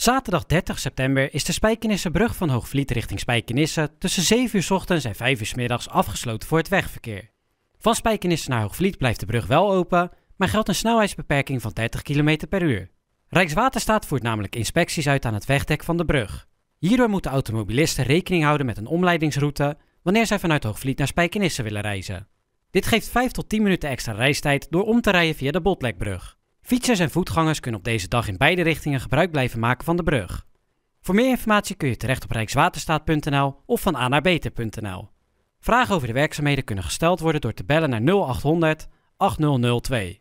Zaterdag 30 september is de Spijkenissebrug van Hoogvliet richting Spijkenisse tussen 7 uur ochtends en 5 uur middags afgesloten voor het wegverkeer. Van Spijkenisse naar Hoogvliet blijft de brug wel open, maar geldt een snelheidsbeperking van 30 km per uur. Rijkswaterstaat voert namelijk inspecties uit aan het wegdek van de brug. Hierdoor moeten automobilisten rekening houden met een omleidingsroute wanneer zij vanuit Hoogvliet naar Spijkenisse willen reizen. Dit geeft 5 tot 10 minuten extra reistijd door om te rijden via de Botlekbrug. Fietsers en voetgangers kunnen op deze dag in beide richtingen gebruik blijven maken van de brug. Voor meer informatie kun je terecht op rijkswaterstaat.nl of van a naar Vragen over de werkzaamheden kunnen gesteld worden door te bellen naar 0800 8002.